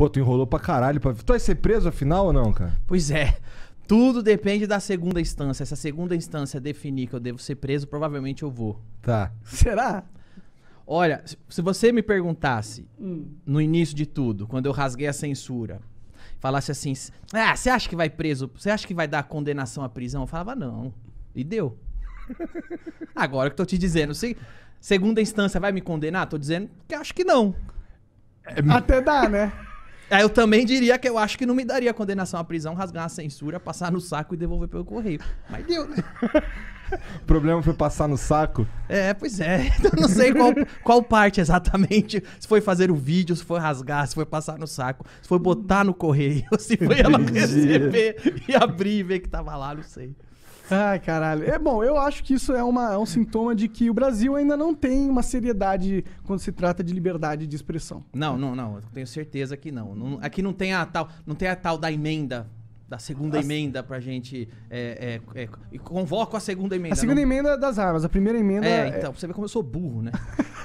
Pô, tu enrolou pra caralho. Pra... Tu vai ser preso afinal ou não, cara? Pois é. Tudo depende da segunda instância. Se a segunda instância definir que eu devo ser preso, provavelmente eu vou. Tá. Será? Olha, se você me perguntasse hum. no início de tudo, quando eu rasguei a censura, falasse assim: Ah, você acha que vai preso? Você acha que vai dar condenação à prisão? Eu falava, não. E deu. Agora que eu tô te dizendo, se segunda instância vai me condenar, tô dizendo que acho que não. Até dá, né? Aí eu também diria que eu acho que não me daria condenação à prisão, rasgar a censura, passar no saco e devolver pelo correio. Mas deu, né? O problema foi passar no saco? É, pois é. Eu não sei qual, qual parte exatamente. Se foi fazer o vídeo, se foi rasgar, se foi passar no saco, se foi botar no correio, se foi ela receber e abrir e ver que tava lá, não sei. Ai, caralho. É bom, eu acho que isso é, uma, é um sintoma de que o Brasil ainda não tem uma seriedade quando se trata de liberdade de expressão. Não, não, não. Eu tenho certeza que não. não aqui é não tem a tal, não tem a tal da emenda da segunda emenda pra gente. É, é, é, convoco a segunda emenda. A segunda não... emenda das armas, a primeira emenda. É, é então, pra você ver como eu sou burro, né?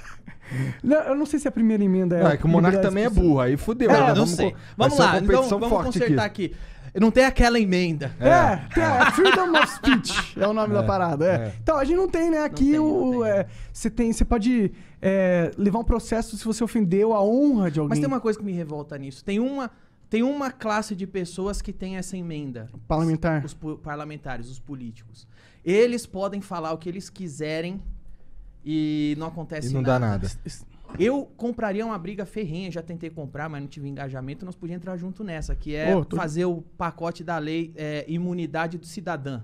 não, eu não sei se a primeira emenda é. Não, é que o Monarca também é burro, aí fudeu. É, né? não vamos sei. Co... Vamos lá, então vamos consertar aqui. aqui. Não tem aquela emenda. É, é, é Freedom of Speech é o nome é, da parada. É. é. Então, a gente não tem, né? Aqui tem, o. É, você tem. Você pode é, levar um processo se você ofendeu a honra de alguém. Mas tem uma coisa que me revolta nisso. Tem uma. Tem uma classe de pessoas que tem essa emenda. Parlamentar. Os, os parlamentares, os políticos. Eles podem falar o que eles quiserem e não acontece e não nada. dá nada. Eu compraria uma briga ferrenha, já tentei comprar, mas não tive engajamento. Nós podíamos entrar junto nessa, que é oh, tô... fazer o pacote da lei é, imunidade do cidadão.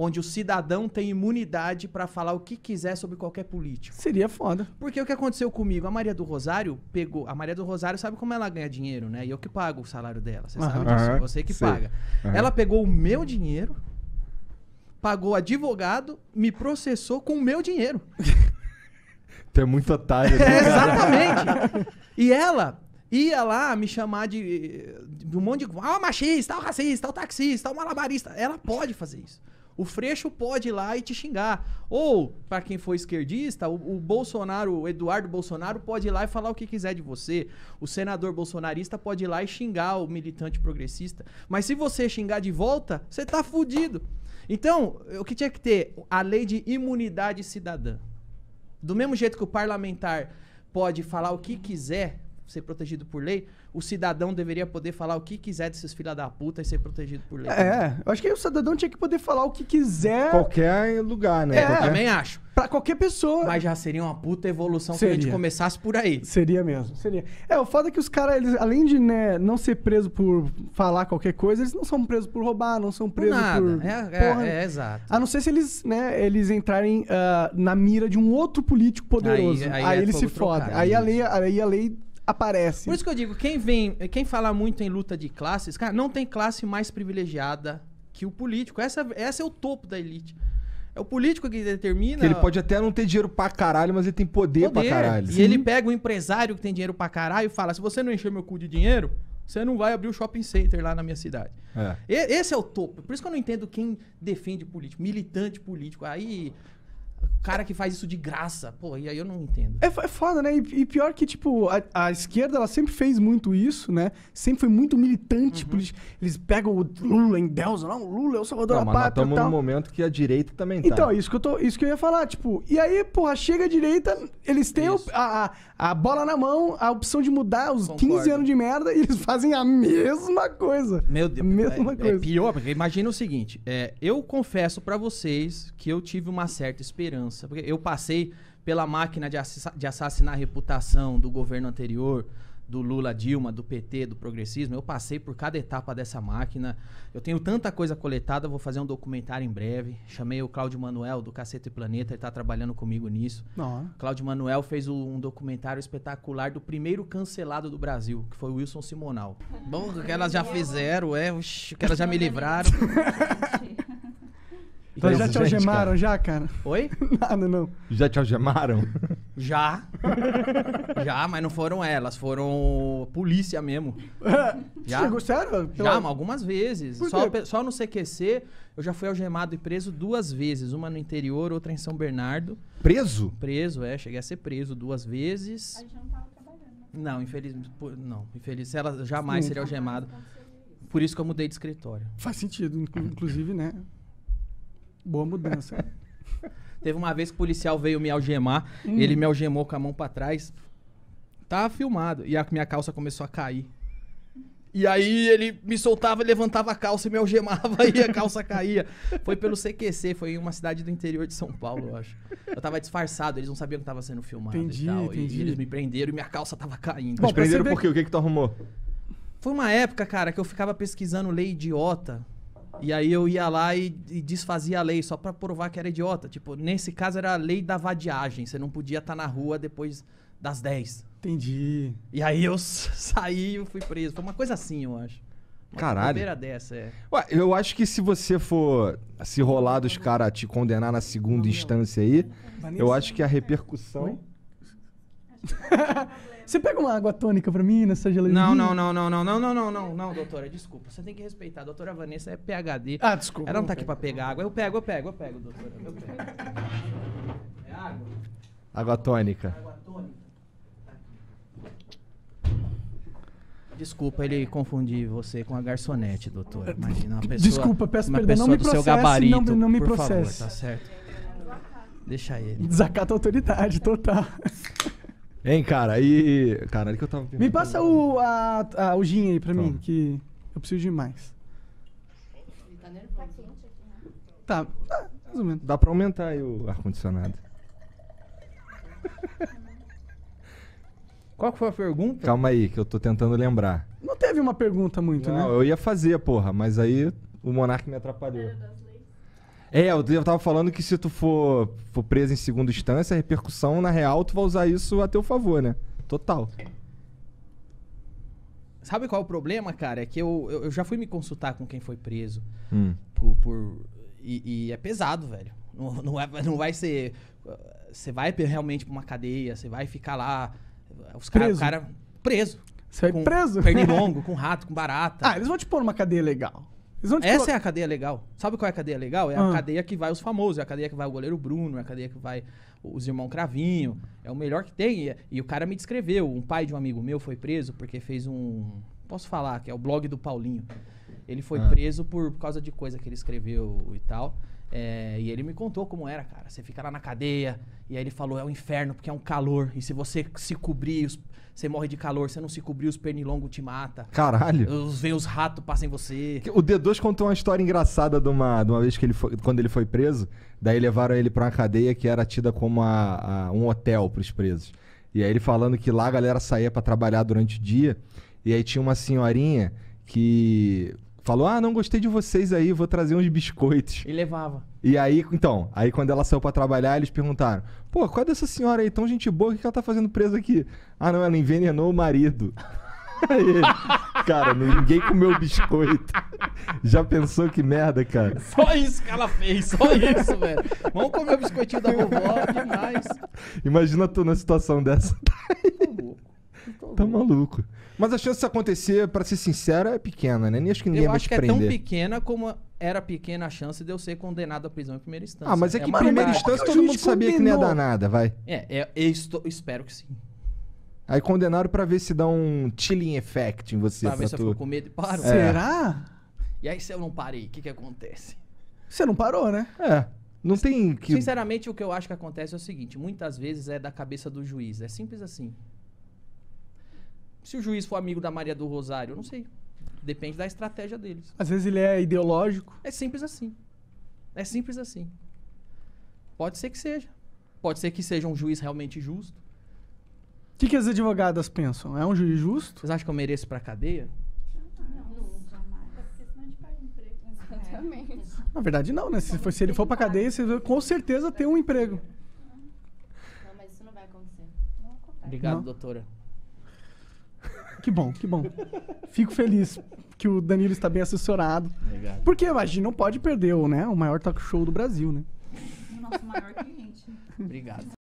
Onde o cidadão tem imunidade para falar o que quiser sobre qualquer político. Seria foda. Porque o que aconteceu comigo? A Maria do Rosário pegou. A Maria do Rosário sabe como ela ganha dinheiro, né? E eu que pago o salário dela. Você sabe disso? Você que paga. Ela pegou o meu dinheiro, pagou advogado, me processou com o meu dinheiro. Tu é muito otário. Né, Exatamente. e ela ia lá me chamar de, de um monte de. Ah, machista, o racista, o taxista, o malabarista. Ela pode fazer isso. O Freixo pode ir lá e te xingar. Ou, para quem for esquerdista, o, o, Bolsonaro, o Eduardo Bolsonaro, pode ir lá e falar o que quiser de você. O senador bolsonarista pode ir lá e xingar o militante progressista. Mas se você xingar de volta, você tá fudido. Então, o que tinha que ter? A lei de imunidade cidadã do mesmo jeito que o parlamentar pode falar o que quiser ser protegido por lei, o cidadão deveria poder falar o que quiser desses filha da puta e ser protegido por lei. É, eu acho que o cidadão tinha que poder falar o que quiser. Qualquer lugar, né? É, qualquer... também acho. Pra qualquer pessoa. Mas já seria uma puta evolução seria. se a gente começasse por aí. Seria mesmo, seria. É, o fato é que os caras, além de né, não ser preso por falar qualquer coisa, eles não são presos por roubar, não são presos por. Nada. por é, é, é, exato. A não ser se eles, né, eles entrarem uh, na mira de um outro político poderoso. Aí, aí, aí é eles se fodem. Aí, a lei, aí a lei aparece. Por isso que eu digo, quem vem, quem fala muito em luta de classes, cara, não tem classe mais privilegiada que o político. Essa, essa é o topo da elite. É o político que determina. Que ele pode até não ter dinheiro pra caralho, mas ele tem poder, poder. pra caralho. E Sim. ele pega o um empresário que tem dinheiro pra caralho e fala: se você não encher meu cu de dinheiro, você não vai abrir o shopping center lá na minha cidade. É. E, esse é o topo. Por isso que eu não entendo quem defende político, militante político. Aí cara que faz isso de graça. Pô, e aí eu não entendo. É, é foda, né? E, e pior que, tipo, a, a, esquerda, ela sempre fez muito isso, né? Sempre foi muito militante. Uhum. Eles, eles pegam o Lula em Deus, não, o Lula é o salvador não, da pátria. Nós estamos num momento que a direita também tá. Então, isso que, eu tô, isso que eu ia falar, tipo, e aí, porra, chega a direita, eles têm a, a, bola na mão, a opção de mudar os Concordo. 15 anos de merda e eles fazem a mesma coisa. Meu Deus, mesma é, é coisa. É pior, porque imagina o seguinte, é, eu confesso para vocês que eu tive uma certa esperança mudança. Porque eu passei pela máquina de, de assassinar a reputação do governo anterior, do Lula, Dilma, do PT, do progressismo. Eu passei por cada etapa dessa máquina. Eu tenho tanta coisa coletada, vou fazer um documentário em breve. Chamei o Cláudio Manuel do Cacete Planeta, ele está trabalhando comigo nisso. Cláudio Manuel fez o, um documentário espetacular do primeiro cancelado do Brasil, que foi o Wilson Simonal. Bom, que elas já fizeram, é, o que elas já me livraram. Então, então já te algemaram, já, cara? Oi? Nada, não. Já te algemaram? Já. já, mas não foram elas, foram polícia mesmo. já? Chegou, sério? Já, mas algumas vezes. Só, só no CQC eu já fui algemado e preso duas vezes. Uma no interior, outra em São Bernardo. Preso? Preso, é. Cheguei a ser preso duas vezes. A gente não tava trabalhando. Né? Não, infelizmente. Não, infeliz, ela jamais seria algemada. Por isso que eu mudei de escritório. Faz sentido, inclusive, né? Boa mudança. Teve uma vez que o policial veio me algemar, hum. ele me algemou com a mão para trás. Tá filmado. E a minha calça começou a cair. E aí ele me soltava, levantava a calça e me algemava e a calça caía. Foi pelo CQC, foi em uma cidade do interior de São Paulo, eu acho. Eu tava disfarçado, eles não sabiam que tava sendo filmado entendi, e tal. Entendi. E eles me prenderam e minha calça tava caindo. Mas prenderam por quê? O que que tu arrumou? Foi uma época, cara, que eu ficava pesquisando lei idiota. E aí eu ia lá e, e desfazia a lei, só para provar que era idiota. Tipo, nesse caso era a lei da vadiagem. Você não podia estar tá na rua depois das 10. Entendi. E aí eu saí e fui preso. Foi uma coisa assim, eu acho. Uma Caralho. dessa, é. Ué, eu acho que se você for se rolar dos caras te condenar na segunda instância aí, eu acho que a repercussão. você pega uma água tônica pra mim nessa geladeira? Não, não, não, não, não, não, não, não, não, não, doutora, desculpa. Você tem que respeitar. A doutora Vanessa é PHD. Ah, desculpa. Ela não tá aqui pra pegar água. Eu pego, eu pego, eu pego, doutora. Eu pego. É água? Água tônica. Água tônica. Tá desculpa ele confundir você com a garçonete, doutor. Imagina uma pessoa. Desculpa, peço perdão, não me processe, gabarito, não, não me processe. Favor, tá certo. Deixa ele. Desacato a autoridade total. Hein, cara? E. Caralho, que eu tava. Me passa o, a, a, o gin aí pra Toma. mim, que eu preciso de mais. Tá tá aqui, né? tá ah, mais ou menos. Dá pra aumentar aí o ar-condicionado. Qual que foi a pergunta? Calma aí, que eu tô tentando lembrar. Não teve uma pergunta muito, Não, né? eu ia fazer, porra, mas aí o Monark me atrapalhou. É, eu, tava falando que se tu for, for preso em segunda instância, a repercussão, na real, tu vai usar isso a teu favor, né? Total. Sabe qual é o problema, cara? É que eu, eu, eu já fui me consultar com quem foi preso. Hum. Por, por e, e, é pesado, velho. Não, não, é, não vai ser. Você vai realmente pra uma cadeia, você vai ficar lá. Os caras. Cara, preso. Você vai com, preso? Pernilongo, com rato, com barata. Ah, eles vão te pôr numa cadeia legal. Essa colo... é a cadeia legal. Sabe qual é a cadeia legal? É a ah. cadeia que vai os famosos, é a cadeia que vai o goleiro Bruno, é a cadeia que vai os irmãos Cravinho. É o melhor que tem. E, e o cara me descreveu. Um pai de um amigo meu foi preso porque fez um. Posso falar, que é o blog do Paulinho. Ele foi ah. preso por causa de coisa que ele escreveu e tal. É, e ele me contou como era, cara. Você fica lá na cadeia, e aí ele falou: é um inferno porque é um calor. E se você se cobrir, os, você morre de calor. Se não se cobrir, os pernilongos te mata. Caralho. Os, vem os ratos, passam em você. O D2 contou uma história engraçada de uma, de uma vez que ele foi, quando ele foi preso. Daí levaram ele para uma cadeia que era tida como a, a, um hotel para os presos. E aí ele falando que lá a galera saía para trabalhar durante o dia. E aí tinha uma senhorinha que falou: Ah, não gostei de vocês aí, vou trazer uns biscoitos. E levava. E aí, então, aí quando ela saiu para trabalhar, eles perguntaram: Pô, qual é dessa senhora aí, tão gente boa, o que ela tá fazendo presa aqui? Ah, não, ela envenenou o marido. Ele, cara, ninguém comeu biscoito. Já pensou que merda, cara? Só isso que ela fez, só isso, velho. Vamos comer o biscoitinho da vovó, demais. Imagina tu na situação dessa. Tá então, tá né? maluco. Mas a chance disso acontecer, para ser sincero, é pequena, né? Nem acho que ninguém eu vai acho que prender. é tão pequena como era pequena a chance de eu ser condenado à prisão em primeira instância. Ah, mas é que em é primeira instância todo mundo sabia que não ia dar nada, vai. É, é eu estou, espero que sim. Aí condenaram para ver se dá um chilling effect em você. Pra ver se eu fico com medo e paro. É. Será? E aí se eu não parei, o que que acontece? Você não parou, né? É. Não tem que... Sinceramente, o que eu acho que acontece é o seguinte. Muitas vezes é da cabeça do juiz. É simples assim. Se o juiz for amigo da Maria do Rosário, eu não sei. Depende da estratégia deles. Às vezes ele é ideológico. É simples assim. É simples assim. Pode ser que seja. Pode ser que seja um juiz realmente justo. O que, que as advogadas pensam? É um juiz justo? Vocês acham que eu mereço pra cadeia? Exatamente. Na verdade, não, né? Se, for, se ele for pra cadeia, você vai com certeza tem um emprego. Não, mas isso não vai acontecer. Não acontece. Obrigado, não. doutora. Que bom, que bom. Fico feliz que o Danilo está bem assessorado. Obrigado. Porque a gente não pode perder o, né, o maior talk show do Brasil, né? O nosso maior cliente. Obrigado.